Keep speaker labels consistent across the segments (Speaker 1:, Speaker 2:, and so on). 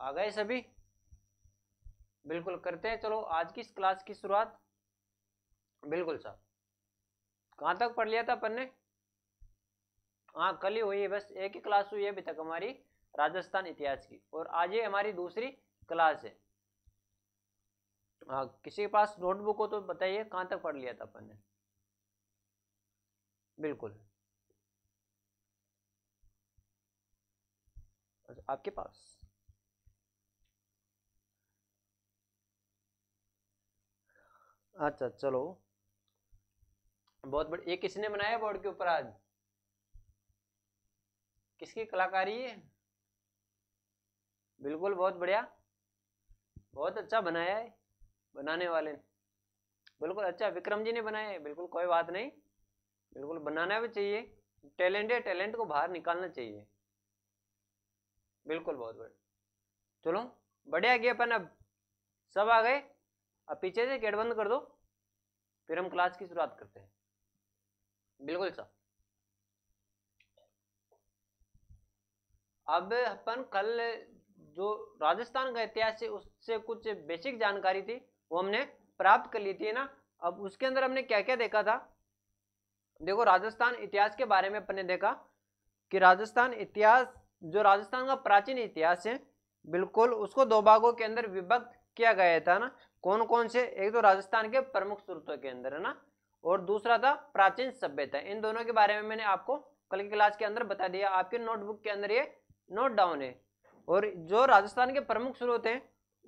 Speaker 1: आ गए सभी बिल्कुल करते हैं चलो आज की इस क्लास की शुरुआत बिल्कुल साहब कहाँ तक पढ़ लिया था अपन ने हाँ कल ही हुई है बस एक ही क्लास हुई है अभी तक हमारी राजस्थान इतिहास की और आज ये हमारी दूसरी क्लास है हाँ किसी के पास नोटबुक हो तो बताइए कहाँ तक पढ़ लिया था अपन ने बिल्कुल अच्छा, आपके पास अच्छा चलो बहुत बड़ी ये किसने बनाया बोर्ड के ऊपर आज किसकी कलाकारी है बिल्कुल बहुत बढ़िया बहुत अच्छा बनाया है बनाने वाले बिल्कुल अच्छा विक्रम जी ने बनाया है बिल्कुल कोई बात नहीं बिल्कुल बनाना भी चाहिए टैलेंट है टैलेंट को बाहर निकालना चाहिए बिल्कुल बहुत बढ़िया चलो बढ़िया गया अपन अब सब आ गए अब पीछे से गेट बंद कर दो फिर हम क्लास की शुरुआत करते हैं बिल्कुल सर अब अपन कल जो राजस्थान का इतिहास है उससे कुछ बेसिक जानकारी थी वो हमने प्राप्त कर ली थी ना अब उसके अंदर हमने क्या क्या देखा था देखो राजस्थान इतिहास के बारे में अपन ने देखा कि राजस्थान इतिहास जो राजस्थान का प्राचीन इतिहास है बिल्कुल उसको दो भागों के अंदर विभक्त किया गया था ना कौन कौन से एक तो राजस्थान के प्रमुख स्रोतों के अंदर है ना और दूसरा था प्राचीन सभ्यता इन दोनों के बारे में मैंने आपको कल की क्लास के अंदर बता दिया आपके नोटबुक के अंदर ये नोट डाउन है और जो राजस्थान के प्रमुख स्रोत हैं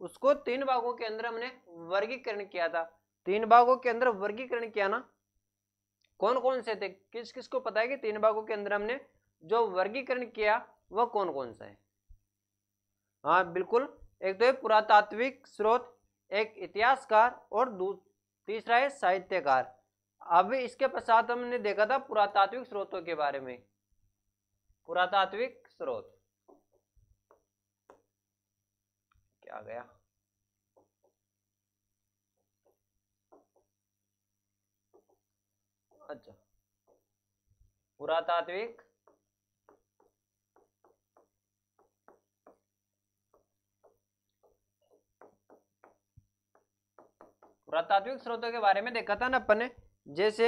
Speaker 1: उसको तीन भागों के अंदर हमने वर्गीकरण किया था तीन भागों के अंदर वर्गीकरण किया ना कौन कौन से थे किस किस को पता है कि तीन भागों के अंदर हमने जो वर्गीकरण किया वह कौन कौन सा है हाँ बिल्कुल एक तो है पुरातात्विक स्रोत एक इतिहासकार और तीसरा है साहित्यकार अभी इसके पश्चात हमने देखा था पुरातात्विक स्रोतों के बारे में पुरातात्विक स्रोत क्या गया अच्छा पुरातात्विक पुरातात्विक स्रोतों के बारे में देखा था ना अपन ने जैसे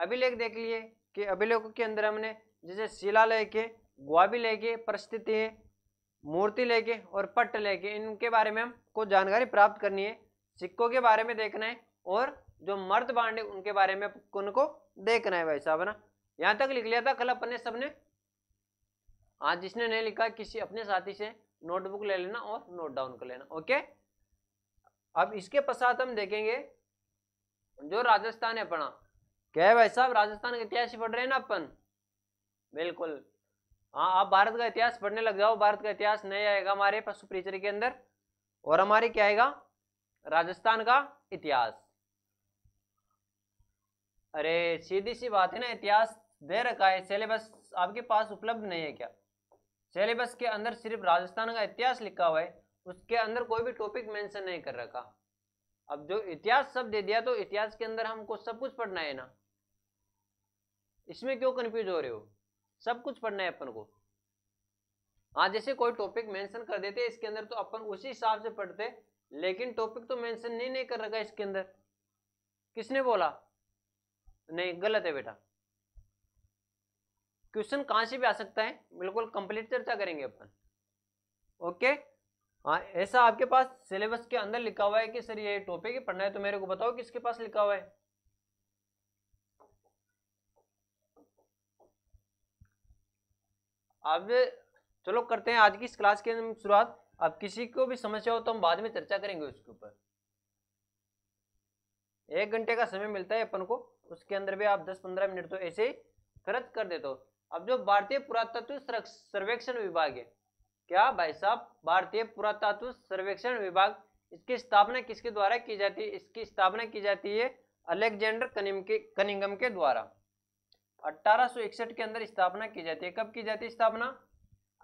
Speaker 1: अभिलेख देख लिए कि अभिलेखों के अंदर हमने जैसे शिला लेके गुआबी लेके परिस्थिति मूर्ति लेके और पट्ट लेके इनके बारे में हमको जानकारी प्राप्त करनी है सिक्कों के बारे में देखना है और जो मर्द बांड उनके बारे में उनको देखना है भाई साहब ना यहाँ तक लिख लिया था कल अपन ने सबने आज जिसने नहीं लिखा किसी अपने साथी से नोटबुक ले लेना और नोट डाउन कर लेना ओके अब इसके पश्चात हम देखेंगे जो राजस्थान है अपना क्या है भाई साहब राजस्थान का इतिहास पढ़ रहे हैं ना अपन बिल्कुल हाँ आप भारत का इतिहास पढ़ने लग जाओ भारत का इतिहास नहीं आएगा हमारे पशु परिचय के अंदर और हमारे क्या आएगा राजस्थान का इतिहास अरे सीधी सी बात है ना इतिहास दे रखा है सिलेबस आपके पास उपलब्ध नहीं है क्या सिलेबस के अंदर सिर्फ राजस्थान का इतिहास लिखा हुआ है उसके अंदर कोई भी टॉपिक मेंशन नहीं कर रखा अब जो इतिहास सब दे दिया तो इतिहास के अंदर हमको सब कुछ पढ़ना है ना इसमें क्यों कंफ्यूज हो रहे हो सब कुछ पढ़ना है अपन को हाँ जैसे कोई टॉपिक मेंशन कर देते इसके अंदर तो अपन उसी हिसाब से पढ़ते लेकिन टॉपिक तो मेंशन नहीं नहीं कर रखा इसके अंदर किसने बोला नहीं गलत है बेटा क्वेश्चन कहां से भी आ सकता है बिल्कुल कंप्लीट चर्चा करेंगे अपन ओके हाँ ऐसा आपके पास सिलेबस के अंदर लिखा हुआ है कि सर ये टॉपिक ही पढ़ना है तो मेरे को बताओ किसके पास लिखा हुआ है अब चलो करते हैं आज की इस क्लास के शुरुआत अब किसी को भी समस्या हो तो हम बाद में चर्चा करेंगे उसके ऊपर एक घंटे का समय मिलता है अपन को उसके अंदर भी आप 10-15 मिनट तो ऐसे ही खर्च कर देते हो अब जो भारतीय पुरातत्व सर्वेक्षण विभाग है क्या भाई साहब भारतीय पुरातत्व सर्वेक्षण विभाग इसकी स्थापना किसके द्वारा की जाती है इसकी स्थापना की जाती है अलेक्जेंडर कनिम के कनिंगम के द्वारा 1861 के अंदर स्थापना की जाती है कब की जाती है स्थापना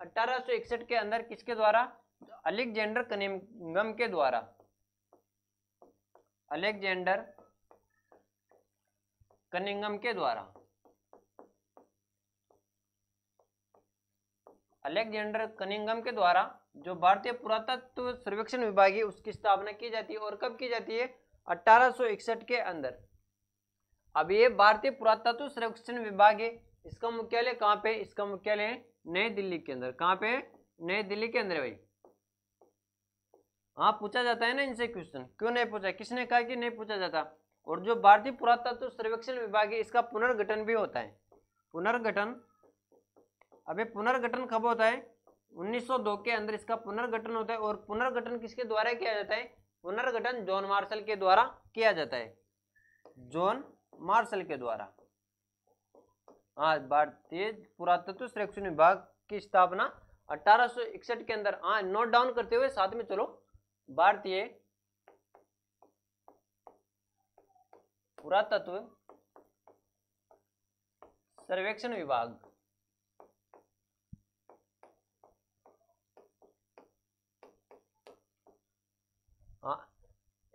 Speaker 1: 1861 के अंदर किसके द्वारा अलेक्जेंडर कनिंगम के द्वारा अलेक्जेंडर कनिंगम के द्वारा अलेक्जेंडर कनिंगम के द्वारा जो भारतीय पुरातत्व सर्वेक्षण विभाग है उसकी स्थापना की जाती है और कब की जाती है अट्ठारह के अंदर अब ये भारतीय पुरातत्व सर्वेक्षण विभाग है इसका मुख्यालय कहाँ पे इसका मुख्यालय नई दिल्ली के अंदर कहाँ पे नई दिल्ली के अंदर भाई हाँ पूछा जाता है ना इनसे क्वेश्चन क्यों नहीं पूछा किसने कहा कि नहीं पूछा जाता और जो भारतीय पुरातत्व सर्वेक्षण विभाग है इसका पुनर्गठन भी होता है पुनर्गठन अभी पुनर्गठन कब होता है 1902 के अंदर इसका पुनर्गठन होता है और पुनर्गठन किसके द्वारा किया जाता है पुनर्गठन जॉन मार्शल के द्वारा किया जाता है जॉन मार्शल के द्वारा हाँ भारतीय पुरातत्व संरक्षण विभाग की स्थापना 1861 के अंदर हाँ नोट डाउन करते हुए साथ में चलो भारतीय पुरातत्व सर्वेक्षण विभाग हाँ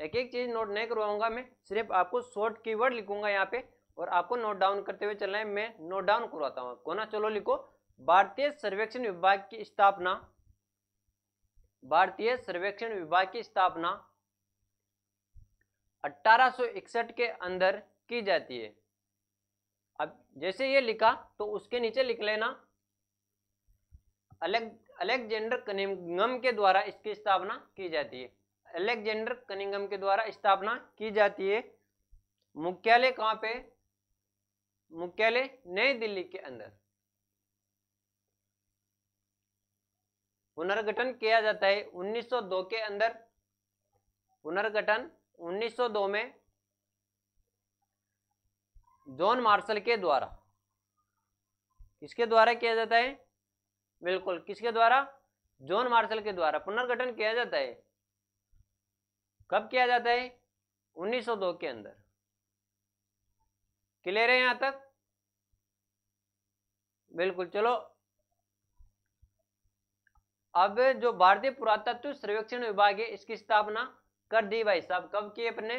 Speaker 1: एक एक चीज़ नोट नहीं करवाऊंगा मैं सिर्फ आपको शॉर्ट कीवर्ड लिखूंगा यहाँ पे और आपको नोट डाउन करते हुए चलना है मैं नोट डाउन करवाता हूँ कौन चलो लिखो भारतीय सर्वेक्षण विभाग की स्थापना भारतीय सर्वेक्षण विभाग की स्थापना 1861 के अंदर की जाती है अब जैसे ये लिखा तो उसके नीचे लिख लेना अलेक्जेंडर कनिंगम के द्वारा इसकी स्थापना की जाती है अलेक्जेंडर कनिंगम के द्वारा स्थापना की जाती है मुख्यालय कहां पे मुख्यालय नई दिल्ली के अंदर पुनर्गठन किया जाता है 1902 के अंदर पुनर्गठन 1902 में जॉन मार्शल के द्वारा किसके द्वारा किया जाता है बिल्कुल किसके द्वारा जॉन मार्शल के द्वारा पुनर्गठन किया जाता है कब किया जाता है 1902 के अंदर क्लियर है यहां तक बिल्कुल चलो अब जो भारतीय पुरातत्व सर्वेक्षण विभाग है इसकी स्थापना कर दी भाई साहब कब की अपने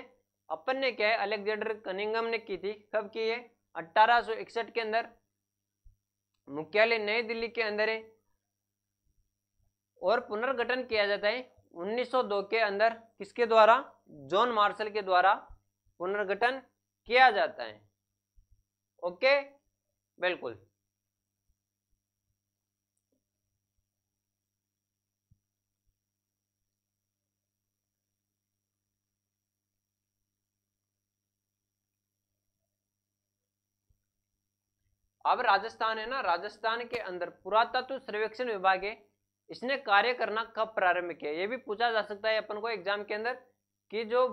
Speaker 1: अपन ने क्या है अलेक्जेंडर कनिंगम ने की थी कब की है 1861 के अंदर मुख्यालय नई दिल्ली के अंदर है और पुनर्गठन किया जाता है 1902 के अंदर किसके द्वारा जॉन मार्शल के द्वारा पुनर्गठन किया जाता है ओके बिल्कुल अब राजस्थान है ना राजस्थान के अंदर पुरातत्व सर्वेक्षण विभाग है इसने कार्य करना कब प्रारंभ किया ये भी पूछा जा सकता है अपन को एग्जाम के अंदर कि जो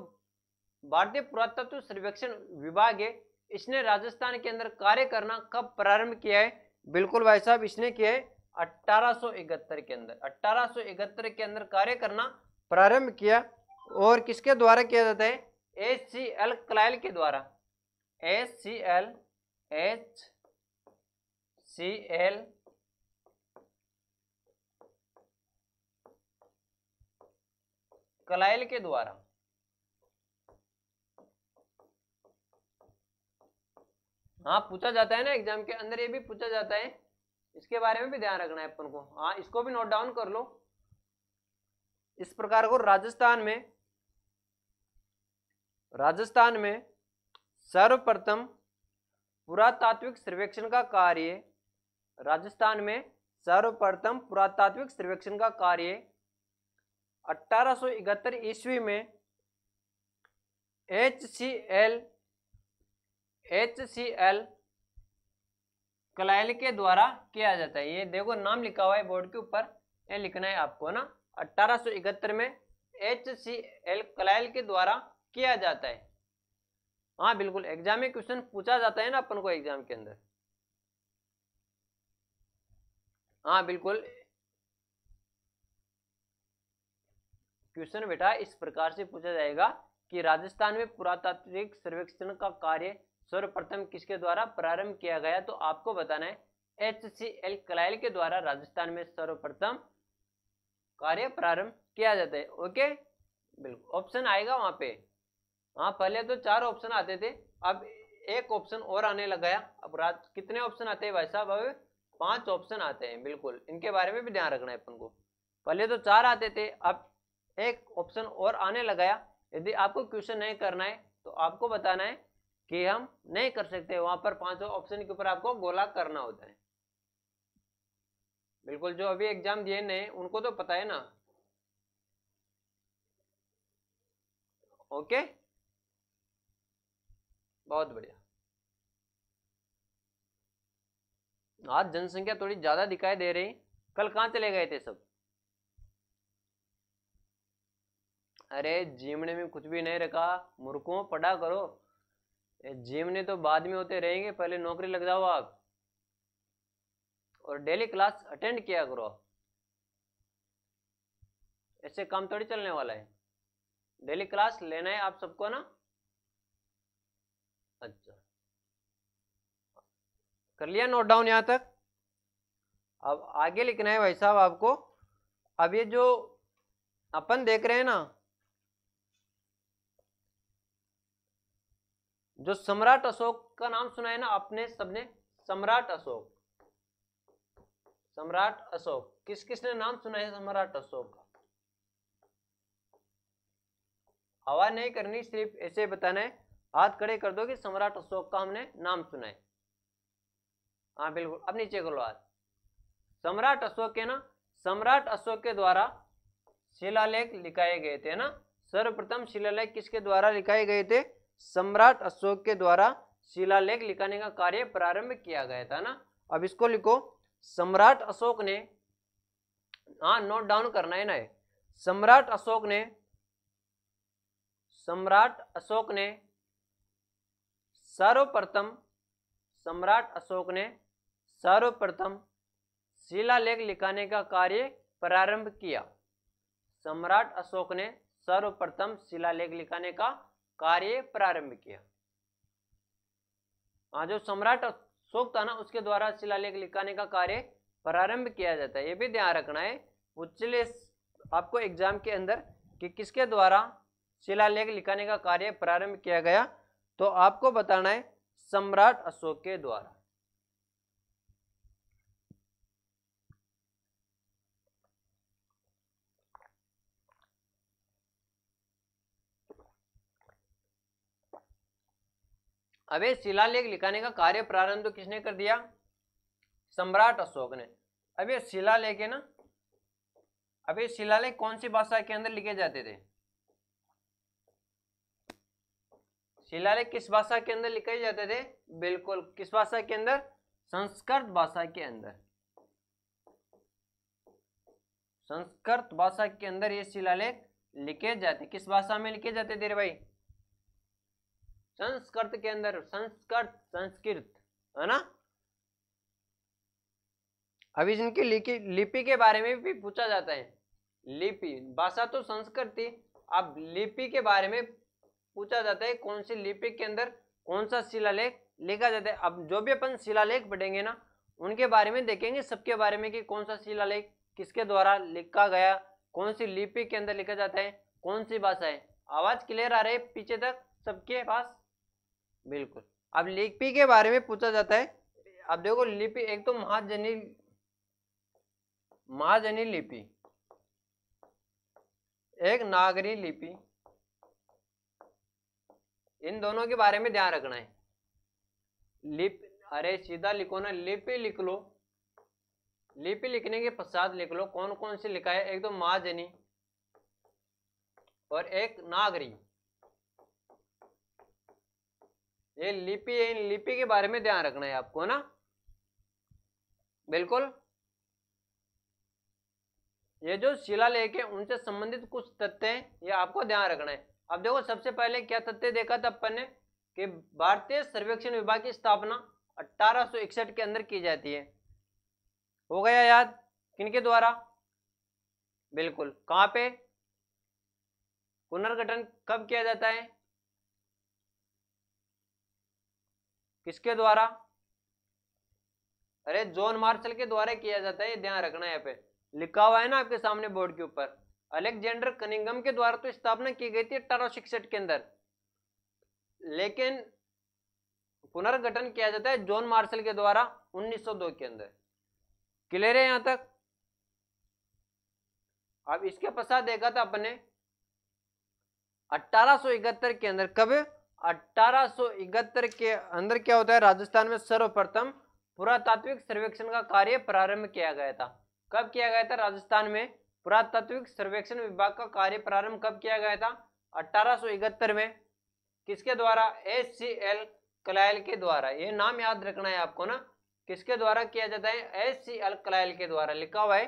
Speaker 1: भारतीय पुरातत्व सर्वेक्षण विभाग है इसने राजस्थान के अंदर कार्य करना कब प्रारंभ किया है बिल्कुल भाई साहब इसने किया है अट्ठारह के अंदर अट्ठारह के अंदर कार्य करना प्रारंभ किया और किसके द्वारा किया जाता है एच सी एल क्लाइल के द्वारा H C L H C L Carlyle के द्वारा हाँ पूछा जाता है ना एग्जाम के अंदर ये भी पूछा जाता है इसके बारे में भी ध्यान रखना है अपन को हाँ इसको भी नोट डाउन कर लो इस प्रकार को राजस्थान में राजस्थान में सर्वप्रथम पुरातात्विक सर्वेक्षण का कार्य राजस्थान में सर्वप्रथम पुरातात्विक सर्वेक्षण का कार्य 1871 ईस्वी में H C L H C L Carlyle के द्वारा किया जाता है ये देखो नाम लिखा हुआ है बोर्ड के ऊपर ये लिखना है आपको ना 1871 में एच सी एल कलाइल के द्वारा किया जाता है हाँ बिल्कुल एग्जाम में क्वेश्चन पूछा जाता है ना अपन को एग्जाम के अंदर हाँ बिल्कुल क्वेश्चन बेटा इस प्रकार से पूछा जाएगा कि राजस्थान में पुरातात्विक सर्वेक्षण का कार्य सर्वप्रथम किसके द्वारा प्रारंभ किया गया तो आपको बताना है एच सी एल कलाइल के द्वारा राजस्थान में सर्वप्रथम कार्य प्रारंभ किया जाता है ओके बिल्कुल ऑप्शन आएगा वहां पे हाँ पहले तो चार ऑप्शन आते थे अब एक ऑप्शन और आने लगाया अब रात कितने ऑप्शन आते हैं भाई साहब अब पांच ऑप्शन आते हैं बिल्कुल इनके बारे में भी ध्यान रखना है अपन को पहले तो चार आते थे अब एक ऑप्शन और आने लगाया यदि आपको क्वेश्चन नहीं करना है तो आपको बताना है कि हम नहीं कर सकते वहां पर पांचों ऑप्शन के ऊपर आपको गोला करना होता है बिल्कुल जो अभी एग्जाम दिए नहीं उनको तो पता है ना ओके बहुत बढ़िया आज जनसंख्या थोड़ी ज्यादा दिखाई दे रही कल कहां चले गए थे सब अरे ने में कुछ भी नहीं रखा मुर्खों पढ़ा करो ने तो बाद में होते रहेंगे पहले नौकरी लग जाओ आप और डेली क्लास अटेंड किया करो आप ऐसे काम थोड़ी चलने वाला है डेली क्लास लेना है आप सबको ना अच्छा कर लिया नोट डाउन यहाँ तक अब आगे लिखना है भाई साहब आपको अब ये जो अपन देख रहे हैं ना जो सम्राट अशोक का नाम सुना है ना अपने सबने सम्राट अशोक सम्राट अशोक किस किसने नाम सुना है सम्राट अशोक का हवा नहीं करनी सिर्फ ऐसे बताना है हाथ खड़े कर दो कि सम्राट अशोक का हमने नाम सुना है हाँ बिल्कुल अब नीचे लो हाथ सम्राट अशोक के ना सम्राट अशोक के द्वारा शिलालेख लिखाए गए थे ना सर्वप्रथम शिलालेख किसके द्वारा लिखाए गए थे सम्राट अशोक के द्वारा शिलालेख लिखाने का कार्य प्रारंभ किया गया था ना अब इसको लिखो सम्राट अशोक ने हाँ नोट डाउन करना है ना सम्राट अशोक ने सम्राट अशोक ने सर्वप्रथम सम्राट अशोक ने सर्वप्रथम शिलालेख लिखाने का कार्य प्रारंभ किया सम्राट अशोक ने सर्वप्रथम शिलालेख लिखाने का कार्य प्रारंभ किया हाँ, जो सम्राट अशोक था ना उसके द्वारा शिलालेख लिखाने का कार्य प्रारंभ किया जाता है ये भी ध्यान रखना है उच्च आपको एग्जाम के अंदर कि किसके द्वारा शिलालेख लिखाने का कार्य प्रारंभ किया गया तो आपको बताना है सम्राट अशोक के द्वारा अब ये शिलालेख लिखाने का कार्य प्रारंभ तो किसने कर दिया सम्राट अशोक ने अब ये शिलालेख है ना अब ये शिलालेख कौन सी भाषा के अंदर लिखे जाते थे शिलालेख किस भाषा के अंदर लिखे जाते थे बिल्कुल किस भाषा के अंदर संस्कृत भाषा के अंदर संस्कृत भाषा के अंदर ये शिलालेख लिखे जाते किस भाषा में लिखे जाते थे भाई संस्कृत के अंदर संस्कृत संस्कृत है ना अभी इनकी लिपि लिपि के बारे में भी पूछा जाता है लिपि भाषा तो संस्कृत थी अब लिपि के बारे में पूछा जाता है कौन सी लिपि के अंदर कौन सा शिलालेख लिखा जाता है अब जो भी अपन शिलालेख पढ़ेंगे ना उनके बारे में देखेंगे सबके बारे में कि कौन सा शिलालेख किसके द्वारा लिखा गया कौन सी लिपि के अंदर लिखा जाता है कौन सी भाषा है आवाज क्लियर आ रही है पीछे तक सबके पास बिल्कुल अब लिपि के बारे में पूछा जाता है अब देखो लिपि एक तो महाजनी महाजनी लिपि एक नागरी लिपि इन दोनों के बारे में ध्यान रखना है लिप अरे सीधा लिखो ना लिपि लिख लो लिपि लिखने के पश्चात लिख लो कौन कौन सी लिखा है एक तो महाजनी और एक नागरी ये लिपि है इन लिपि के बारे में ध्यान रखना है आपको है ना बिल्कुल ये जो शिला लेके है उनसे संबंधित कुछ तथ्य हैं ये आपको ध्यान रखना है अब देखो सबसे पहले क्या तथ्य देखा था अपन ने कि भारतीय सर्वेक्षण विभाग की स्थापना 1861 के अंदर की जाती है हो गया याद किनके द्वारा बिल्कुल कहाँ पे पुनर्गठन कब किया जाता है किसके द्वारा अरे जोन मार्शल के द्वारा किया जाता है ये ध्यान रखना यहाँ पे लिखा हुआ है ना आपके सामने बोर्ड के ऊपर अलेक्जेंडर कनिंगम के द्वारा तो स्थापना की गई थी अठारह सौ इकसठ के अंदर लेकिन पुनर्गठन किया जाता है जॉन मार्शल के द्वारा 1902 के अंदर क्लियर है यहां तक अब इसके पश्चात देखा था अपने इकहत्तर के अंदर कब अठारह के अंदर क्या होता है राजस्थान में सर्वप्रथम पुरातात्विक सर्वेक्षण का कार्य प्रारंभ किया गया था कब किया गया था राजस्थान में पुरातात्विक सर्वेक्षण विभाग का कार्य प्रारंभ कब किया गया था अठारह में किसके द्वारा एस सी एल कलायल के द्वारा ये नाम याद रखना है आपको ना किसके द्वारा किया जाता है एस सी एल कलायल के द्वारा लिखा हुआ है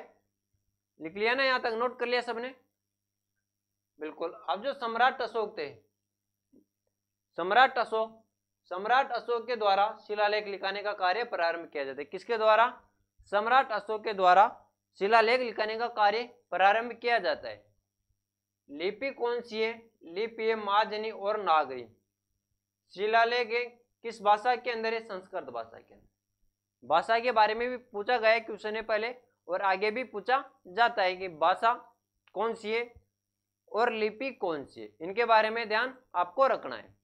Speaker 1: लिख लिया ना यहाँ तक नोट कर लिया सबने बिल्कुल अब जो सम्राट अशोक थे सम्राट अशोक सम्राट अशोक के द्वारा शिलालेख लिखाने का कार्य प्रारंभ किया जाता है किसके द्वारा सम्राट अशोक के द्वारा शिलालेख लिखाने का कार्य प्रारंभ किया जाता है लिपि कौन सी है लिपि है महाजनी और नागरी शिलालेख किस भाषा के अंदर है संस्कृत भाषा के अंदर भाषा के बारे में भी पूछा गया क्वेश्चन है पहले और आगे भी पूछा जाता है कि भाषा कौन सी है और लिपि कौन सी है इनके बारे में ध्यान आपको रखना है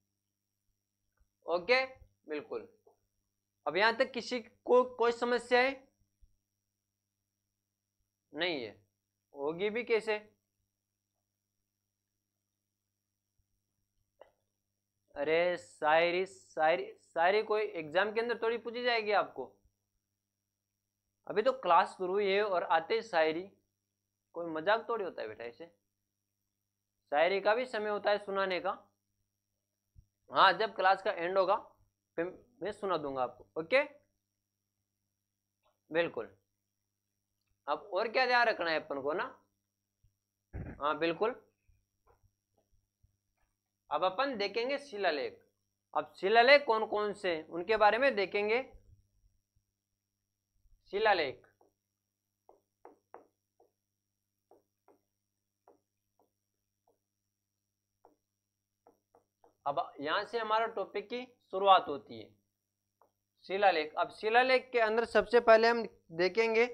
Speaker 1: ओके बिल्कुल अब यहां तक किसी को कोई समस्या है नहीं है होगी भी कैसे अरे शायरी शायरी शायरी कोई एग्जाम के अंदर थोड़ी पूछी जाएगी आपको अभी तो क्लास शुरू हुई है और आते ही शायरी कोई मजाक थोड़ी होता है बेटा इसे शायरी का भी समय होता है सुनाने का हाँ जब क्लास का एंड होगा फिर मैं सुना दूंगा आपको ओके बिल्कुल अब और क्या ध्यान रखना है अपन को ना हाँ बिल्कुल अब अपन देखेंगे शिलालेख अब शिलालेख कौन कौन से उनके बारे में देखेंगे शिलालेख अब यहाँ से हमारा टॉपिक की शुरुआत होती है शिलालेख अब शिलालेख के अंदर सबसे पहले हम देखेंगे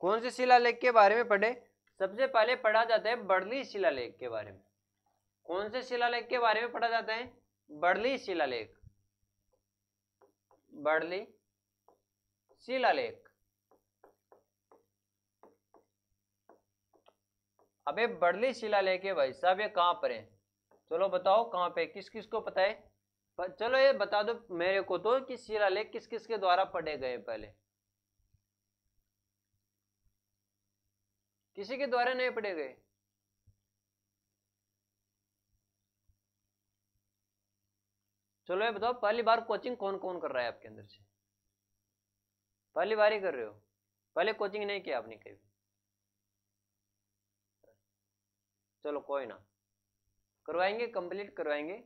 Speaker 1: कौन से शिलालेख के बारे में पढ़े सबसे पहले पढ़ा जाता है बड़ली शिलालेख के बारे में कौन से शिलालेख के बारे में पढ़ा जाता है बड़ली शिलालेख बड़ली शिलालेख अबे बड़ली शिलालेख है भाई साहब ये कहां पर है चलो बताओ कहाँ पे किस किस को पता है चलो ये बता दो मेरे को तो कि लेख किस किस के द्वारा पढ़े गए पहले किसी के द्वारा नहीं पढ़े गए चलो ये बताओ पहली बार कोचिंग कौन कौन कर रहा है आपके अंदर से पहली बार ही कर रहे हो पहले कोचिंग नहीं किया आपने कभी चलो कोई ना करवाएंगे कंप्लीट करवाएंगे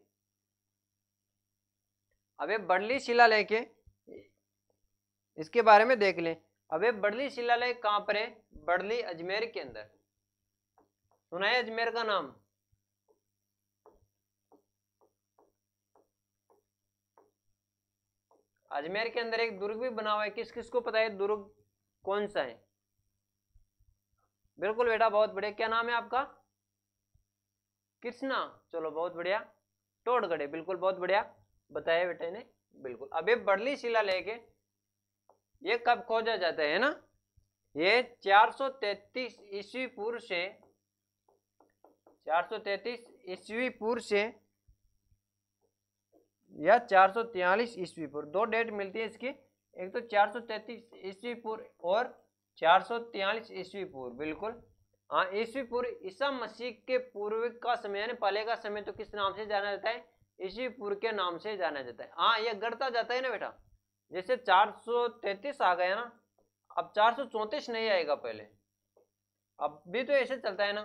Speaker 1: अबे बड़ली शिला के इसके बारे में देख लें अब बड़ली शिलालय कहां पर है बड़ली अजमेर के अंदर सुना है अजमेर का नाम अजमेर के अंदर एक दुर्ग भी बना हुआ है किस किस को पता है दुर्ग कौन सा है बिल्कुल बेटा बहुत बढ़िया क्या नाम है आपका कृष्णा चलो बहुत बढ़िया टोड़गढ़े बिल्कुल बहुत बढ़िया बताया बेटे ने बिल्कुल अब ये बड़ली शिला लेके ये कब खोजा जाता है ना ये 433 ईस्वी पूर्व से 433 ईस्वी पूर्व से या 443 ईस्वी पूर्व दो डेट मिलती है इसकी एक तो 433 ईस्वी पूर्व और 443 ईस्वी पूर्व बिल्कुल हाँ ईस्वी पूर्व ईसा मसीह के पूर्व का समय यानी पहले का समय तो किस नाम से जाना जाता है ईस्वी पूर्व के नाम से जाना जाता है हाँ यह गढ़ता जाता है ना बेटा जैसे 433 आ गया ना अब 434 नहीं आएगा पहले अब भी तो ऐसे चलता है ना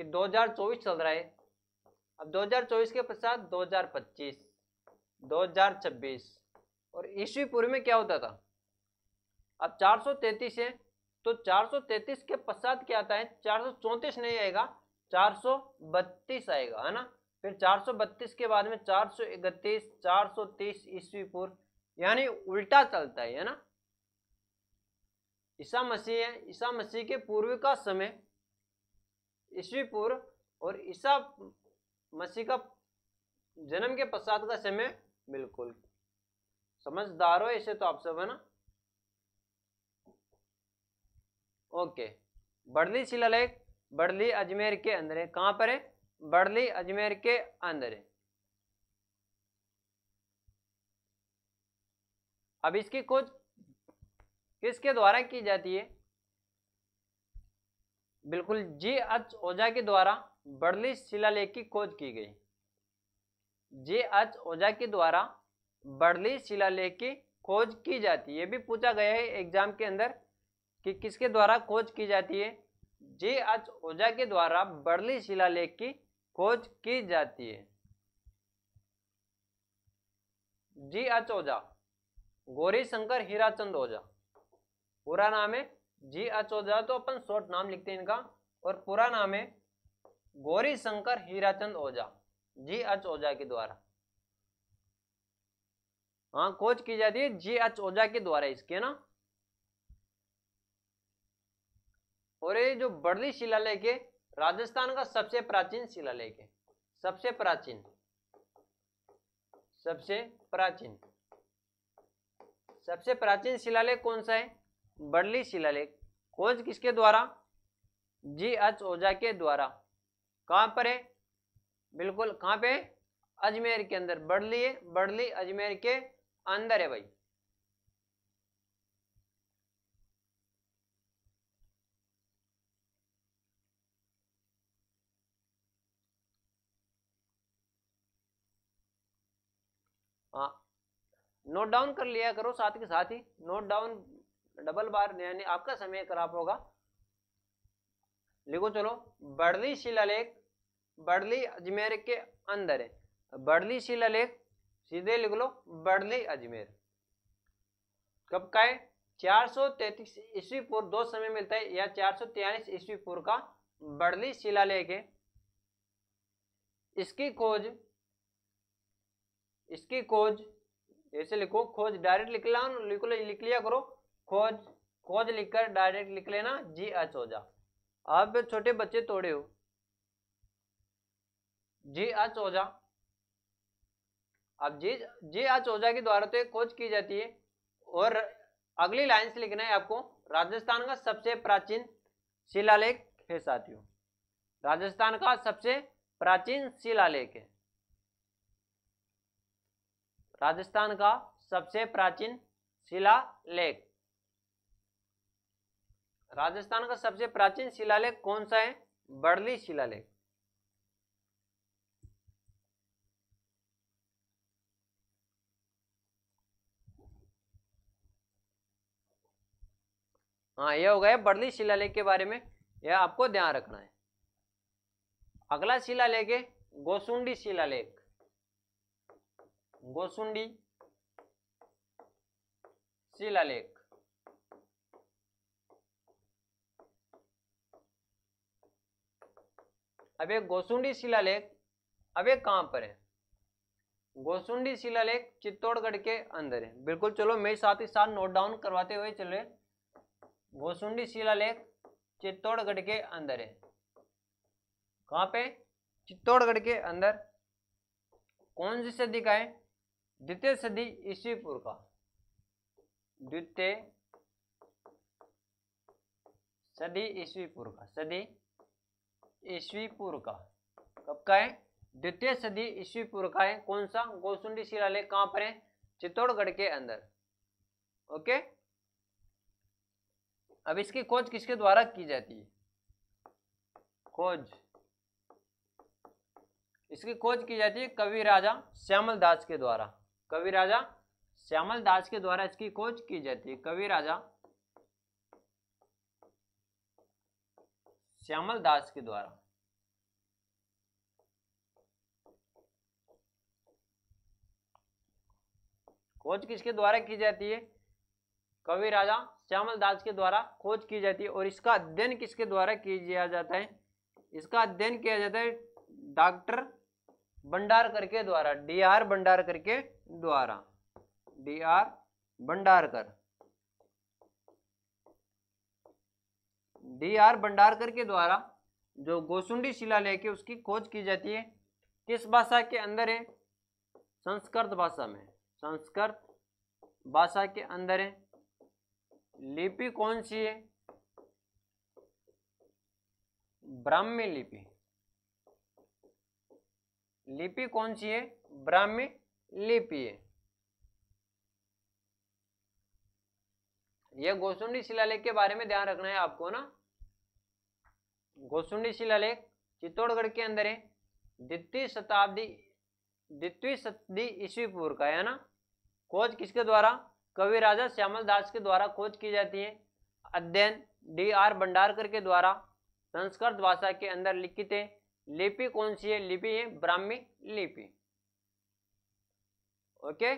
Speaker 1: कि 2024 चल रहा है अब 2024 के पश्चात 2025 2026 और ईस्वी पूर्व में क्या होता था अब 433 है तो 433 के पश्चात क्या आता है 434 नहीं आएगा 432 आएगा है ना फिर 432 के बाद में 431 430 ईस्वी पूर्व यानी उल्टा चलता है है ना ईसा मसीह है ईसा मसीह के पूर्व का समय ईस्वी पूर्व और ईसा मसीह का जन्म के पश्चात का समय बिल्कुल समझदार हो ऐसे तो आप सब है ना ओके बड़ली शिला लेख बड़ली अजमेर के अंदर है कहां पर है बड़ली अजमेर के अंदर है अब इसकी खोज किसके द्वारा की जाती है बिल्कुल जी एच ओझा के द्वारा बड़ली शिलालेख की खोज की गई जे एच ओझा के द्वारा बड़ली शिलालेख की खोज की जाती है ये भी पूछा गया है एग्जाम के अंदर कि किसके द्वारा खोज की जाती है जे एच ओझा के द्वारा बर्ली शिलालेख की खोज की जाती है जी एच ओझा गौरी शंकर हीराचंद ओझा पूरा नाम है जी एच ओझा तो अपन शॉर्ट नाम लिखते हैं इनका और पूरा नाम है गौरी शंकर हीराचंद ओझा जी एच ओझा के द्वारा हाँ खोज की जाती है जी एच ओझा के द्वारा इसके ना और ये जो बड़ली शिलालेख है राजस्थान का सबसे प्राचीन शिलालेख है सबसे प्राचीन सबसे प्राचीन सबसे प्राचीन शिलालेख कौन सा है बड़ली शिलालेख खोज किसके द्वारा जी एच ओझा के द्वारा कहां पर है बिल्कुल कहां पे अजमेर के अंदर बड़ली है बड़ली अजमेर के अंदर है भाई नोट डाउन कर लिया करो साथ के साथ ही नोट डाउन डबल बार यानी आपका समय खराब होगा लिखो चलो बड़ली शिलालेख बड़ली अजमेर के अंदर है बड़ली शिलालेख सीधे लिख लो बड़ली अजमेर कब का है 433 ईस्वी पूर्व दो समय मिलता है या 443 ईस्वी पूर्व का बड़ली शिलालेख है इसकी खोज इसकी खोज ऐसे लिखो खोज डायरेक्ट लिख ला लिख लिख लिया करो खोज खोज लिखकर डायरेक्ट लिख लेना जी एच ओझा आप छोटे बच्चे तोड़े हो जी एच ओझा अब जी जी एच ओझा के द्वारा तो खोज की जाती है और अगली लाइन से लिखना है आपको राजस्थान का सबसे प्राचीन शिलालेख है साथियों राजस्थान का सबसे प्राचीन शिलालेख है राजस्थान का सबसे प्राचीन शिला लेख राजस्थान का सबसे प्राचीन शिलालेख कौन सा है बड़ली शिलालेख हाँ यह हो गया बड़ली शिलालेख के बारे में यह आपको ध्यान रखना है अगला शिलालेख है गोसुंडी शिलालेख गोसुंडी शिलालेख अब ये गोसुंडी शिलालेख अब ये कहां पर है गोसुंडी शिलालेख चित्तौड़गढ़ के अंदर है बिल्कुल चलो मेरे साथ ही साथ नोट डाउन करवाते हुए चले गोसुंडी शिलालेख चित्तौड़गढ़ के अंदर है कहां पे चित्तौड़गढ़ के अंदर कौन सी सदी का है द्वितीय सदी ईस्वी पूर्व का द्वितीय सदी ईस्वी पूर्व का सदी ईस्वी पूर्व का कब का है द्वितीय सदी ईस्वी पूर्व का है कौन सा गोसुंडी शिलालेख कहां पर है चित्तौड़गढ़ के अंदर ओके अब इसकी खोज किसके द्वारा की जाती है खोज इसकी खोज की जाती है कवि राजा श्यामल दास के द्वारा कवि राजा श्यामल दास के द्वारा इसकी खोज की जाती है कवि राजा श्यामल दास के द्वारा खोज किसके द्वारा की जाती है कवि राजा श्यामल दास के द्वारा खोज की जाती है और इसका अध्ययन किसके द्वारा किया जाता है इसका अध्ययन किया जाता है डॉक्टर भंडारकर के द्वारा डी आर भंडारकर के द्वारा D R Bhandarkar D R Bhandarkar के द्वारा जो गोसुंडी शिला लेके उसकी खोज की जाती है किस भाषा के अंदर है संस्कृत भाषा में संस्कृत भाषा के अंदर है लिपि कौन सी है ब्राह्मी लिपि लिपि कौन सी है ब्राह्मी लिपि है यह गोसुंडी शिलालेख के बारे में ध्यान रखना है आपको ना गोसुंडी शिलालेख चित्तौड़गढ़ के अंदर है द्वितीय शताब्दी द्वितीय शताब्दी ईस्वी पूर्व का है ना खोज किसके द्वारा कवि राजा श्यामल दास के द्वारा खोज की जाती है अध्ययन डी आर भंडारकर के द्वारा संस्कृत भाषा के अंदर लिखित है लिपि कौन सी है लिपि है ब्राह्मी लिपि ओके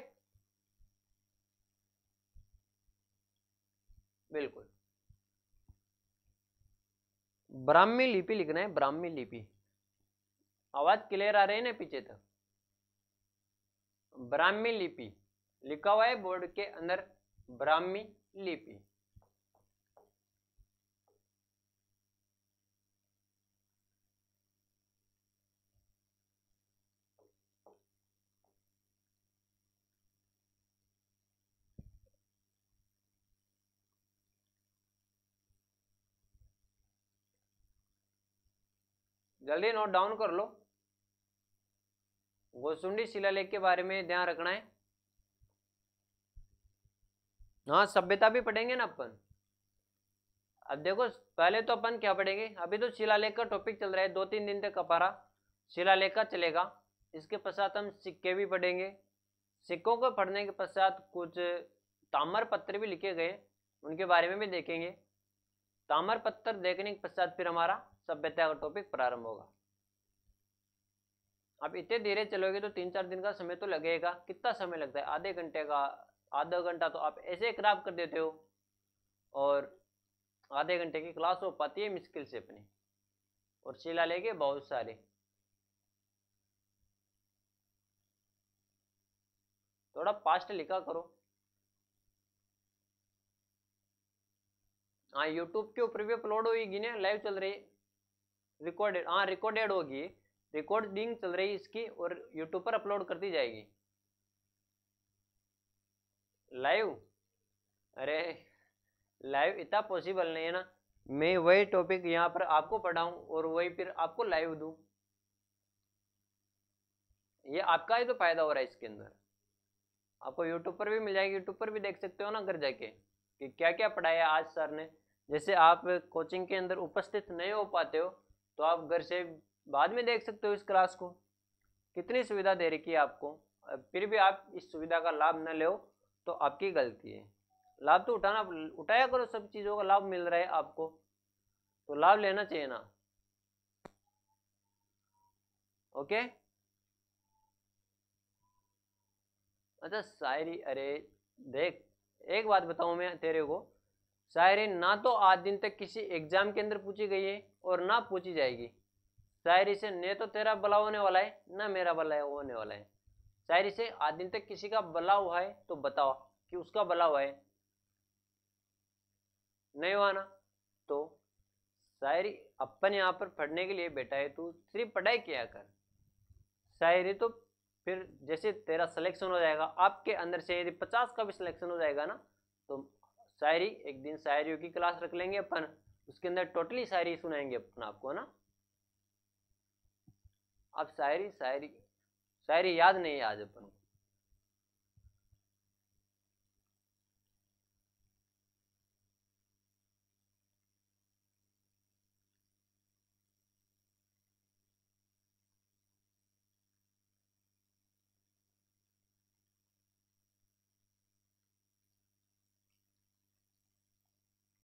Speaker 1: बिल्कुल ब्राह्मी लिपि लिखना है ब्राह्मी लिपि आवाज क्लियर आ रही है ना पीछे तक ब्राह्मी लिपि लिखा हुआ है बोर्ड के अंदर ब्राह्मी लिपि जल्दी नोट डाउन कर लो गोसुंडी शिलालेख के बारे में ध्यान रखना है हाँ सभ्यता भी पढ़ेंगे ना अपन अब देखो पहले तो अपन क्या पढ़ेंगे अभी तो शिलालेख का टॉपिक चल रहा है दो तीन दिन तक अपारा शिलालेख का चलेगा इसके पश्चात हम सिक्के भी पढ़ेंगे सिक्कों को पढ़ने के पश्चात कुछ ताम्र पत्र भी लिखे गए उनके बारे में भी देखेंगे तामर पत्थर देखने के पश्चात फिर हमारा सभ्यता का टॉपिक प्रारंभ होगा आप इतने धीरे चलोगे तो तीन चार दिन का समय तो लगेगा कितना समय लगता है आधे घंटे का आधा घंटा तो आप ऐसे खराब कर देते हो और आधे घंटे की क्लास हो पाती है मुश्किल से अपनी और शिला लेके बहुत सारे थोड़ा पास्ट लिखा करो हाँ यूट्यूब के ऊपर भी अपलोड होगी ना लाइव चल रही रिकॉर्डेड हाँ रिकॉर्डेड होगी रिकॉर्डिंग चल रही इसकी और यूट्यूब पर अपलोड कर दी जाएगी लाइव अरे लाइव इतना पॉसिबल नहीं है ना मैं वही टॉपिक यहाँ पर आपको पढ़ाऊँ और वही फिर आपको लाइव दूँ ये आपका ही तो फायदा हो रहा है इसके अंदर आपको यूट्यूब पर भी मिल जाएगी यूट्यूब पर भी देख सकते हो ना घर जाके कि क्या क्या पढ़ाया आज सर ने जैसे आप कोचिंग के अंदर उपस्थित नहीं हो पाते हो तो आप घर से बाद में देख सकते हो इस क्लास को कितनी सुविधा दे रखी है आपको फिर भी आप इस सुविधा का लाभ न ले तो आपकी गलती है लाभ तो उठाना उठाया करो सब चीज़ों का लाभ मिल रहा है आपको तो लाभ लेना चाहिए ना ओके अच्छा शायरी अरे देख एक बात बताऊं मैं तेरे को शायरी ना तो आज दिन तक किसी एग्जाम के अंदर पूछी गई है और ना पूछी जाएगी शायरी से न तो तेरा भला होने वाला है ना मेरा भला होने वाला है शायरी से आज दिन तक किसी का भला हुआ है तो बताओ कि उसका भला हुआ है नहीं हुआ ना तो शायरी अपन यहाँ पर पढ़ने के लिए बैठा है तू सिर्फ पढ़ाई किया कर शायरी तो फिर जैसे तेरा सिलेक्शन हो जाएगा आपके अंदर से यदि पचास का भी सिलेक्शन हो जाएगा ना तो शायरी एक दिन शायरियों की क्लास रख लेंगे अपन उसके अंदर टोटली शायरी सुनाएंगे अपन आपको ना अब शायरी शायरी शायरी याद नहीं आज अपन को